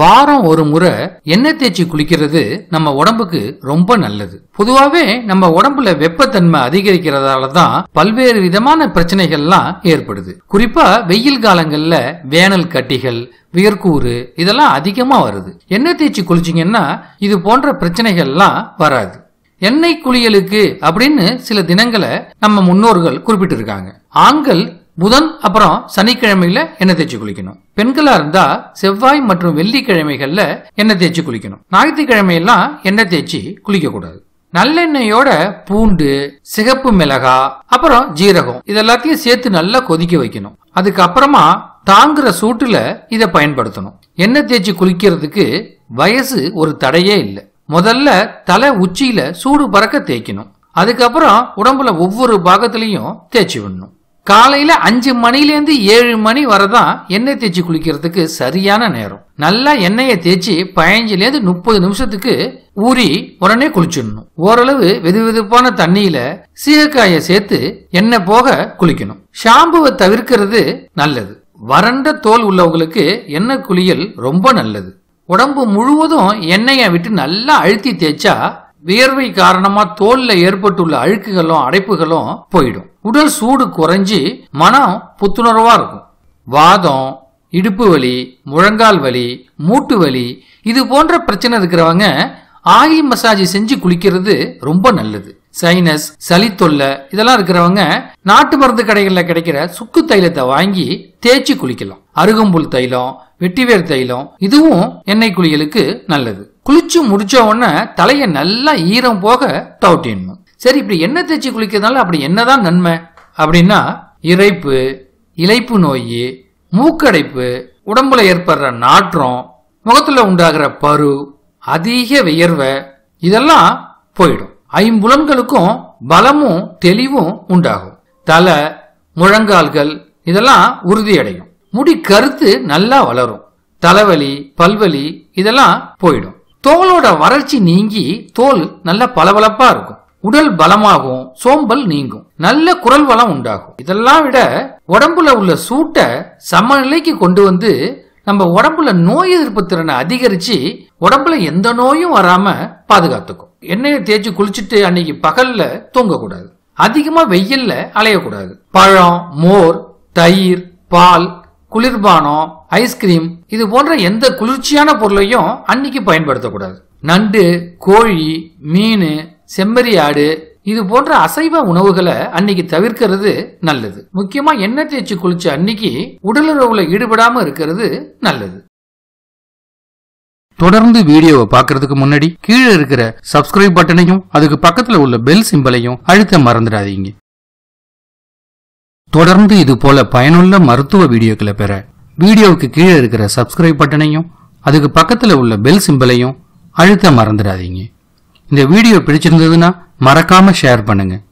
வாரம் ஒரு முறை எண்ணெய் தேய்ச்சி குளிக்கிறது நம்ம உடம்புக்கு ரொம்ப நல்லது பொதுவாவே நம்ம உடம்புல வெப்பத்தன்மை அதிகரிக்கிறதால தான் பல்வேறு விதமான பிரச்சனைகள்லாம் ஏற்படுது குறிப்பா வெயில் காலங்கள்ல வேனல் கட்டிகள் வியர்கூறு இதெல்லாம் அதிகமா வருது எண்ணெய் தேய்ச்சி குளிச்சிங்கன்னா இது போன்ற பிரச்சனைகள்லாம் வராது எண்ணெய் குளியலுக்கு அப்படின்னு சில தினங்களை நம்ம முன்னோர்கள் குறிப்பிட்டிருக்காங்க ஆண்கள் புதன் அப்புறம் சனிக்கிழமையில எண்ணெய் தேய்ச்சி குளிக்கணும் பெண்களா இருந்தா செவ்வாய் மற்றும் வெள்ளிக்கிழமைகள்ல எண்ணெய் தேய்ச்சி குளிக்கணும் ஞாயிற்றுக்கிழமையெல்லாம் எண்ணெய் தேய்ச்சி குளிக்க கூடாது நல்லெண்ணெயோட பூண்டு சிகப்பு மிளகா அப்புறம் ஜீரகம் இதெல்லாத்தையும் சேர்த்து நல்லா கொதிக்க வைக்கணும் அதுக்கப்புறமா தாங்குற சூட்டுல இதை பயன்படுத்தணும் எண்ணெய் தேய்ச்சி குளிக்கிறதுக்கு வயசு ஒரு தடையே இல்லை முதல்ல தலை உச்சியில சூடு பறக்க தேய்க்கணும் அதுக்கப்புறம் உடம்புல ஒவ்வொரு பாகத்திலையும் தேய்ச்சி விடணும் காலையில் அஞ்சு மணிலேருந்து ஏழு மணி வரதான் எண்ணெய் தேய்ச்சி குளிக்கிறதுக்கு சரியான நேரம் நல்லா எண்ணெயை தேய்ச்சி பயஞ்சிலேருந்து முப்பது நிமிஷத்துக்கு ஊறி உடனே குளிச்சிடணும் ஓரளவு வெது வெதுப்பான தண்ணியில சீகக்காயை சேர்த்து எண்ணெய் போக குளிக்கணும் ஷாம்புவை தவிர்க்கிறது நல்லது வறண்ட தோல் உள்ளவங்களுக்கு எண்ணெய் குளியல் ரொம்ப நல்லது உடம்பு முழுவதும் எண்ணெயை விட்டு நல்லா அழுத்தி தேய்ச்சா வியர்வை காரணமா தோல்ல ஏற்பட்டுள்ள அழுக்குகளும் அடைப்புகளும் போயிடும் உடல் சூடு குறைஞ்சி மனம் புத்துணர்வா இருக்கும் வாதம் இடுப்பு வலி முழங்கால் வலி மூட்டு வலி இது போன்ற பிரச்சனை இருக்கிறவங்க ஆயில் மசாஜ் செஞ்சு குளிக்கிறது ரொம்ப நல்லது சைனஸ் சளி தொல்லை இதெல்லாம் இருக்கிறவங்க நாட்டு மருந்து கடைகளில் கிடைக்கிற சுக்கு தைலத்தை வாங்கி தேய்ச்சி குளிக்கலாம் அருகம்புல் தைலம் வெட்டிவேர் தைலம் இதுவும் எண்ணெய் குளியலுக்கு நல்லது குளிச்சு முடிச்ச உடனே தலையை நல்லா ஈரம் போக தவட்டிடணும் சரி இப்படி எண்ணெய் தேய்ச்சி குளிக்கிறதுனால அப்படி என்னதான் நன்மை அப்படின்னா இறைப்பு இலைப்பு நோய் மூக்கடைப்பு உடம்புல ஏற்படுற நாற்றம் முகத்துல உண்டாகிற பரு அதிக வியர்வை இதெல்லாம் போயிடும் ஐம்புலன்களுக்கும் பலமும் தெளிவும் உண்டாகும் தலை முழங்கால்கள் இதெல்லாம் உறுதியடையும் முடி கருத்து நல்லா வளரும் தலைவலி பல்வலி இதெல்லாம் போயிடும் தோலோட வறட்சி நீங்கி தோல் நல்ல பளபளப்பா இருக்கும் உடல் பலமாகும் சோம்பல் நீங்கும் நல்ல குரல் வளம் உண்டாகும் இதெல்லாம் விட உடம்புல உள்ள சூட்டை சமநிலைக்கு கொண்டு வந்து நம்ம உடம்புல நோய் எதிர்ப்பு திறனை அதிகரிச்சு உடம்புல எந்த நோயும் வராம பாதுகாத்துக்கும் எண்ணெயை தேய்ச்சி குளிச்சுட்டு அன்னைக்கு பகல்ல தூங்கக்கூடாது அதிகமா வெயில்ல அலையக்கூடாது பழம் மோர் தயிர் பால் குளிர்பானம் ஐஸ்கிரீம் இது போன்ற எந்த குளிர்ச்சியான பொருளையும் அன்னைக்கு பயன்படுத்தக்கூடாது நண்டு கோழி மீன் செம்மறி ஆடு இது போன்ற அசைவ உணவுகளை அன்னைக்கு தவிர்க்கிறது நல்லது முக்கியமா எண்ணெய் தேய்ச்சி குளிச்ச அன்னைக்கு உடலுறவுல ஈடுபடாம இருக்கிறது நல்லது தொடர்ந்து வீடியோவை பார்க்கறதுக்கு முன்னாடி கீழே இருக்கிற சப்ஸ்கிரைப் பட்டனையும் அதுக்கு பக்கத்துல உள்ள பெல் சிம்பலையும் அழுத்த மறந்துடாதீங்க தொடர்ந்து இது போல பயனுள்ள மருத்துவ வீடியோக்களை பெற வீடியோவுக்கு கீழே இருக்கிற சப்ஸ்கிரைப் பட்டனையும் அதுக்கு பக்கத்துல உள்ள பெல் சிம்பலையும் அழுத்த மறந்துடாதீங்க இந்த வீடியோ பிடிச்சிருந்ததுன்னா மறக்காம ஷேர் பண்ணுங்க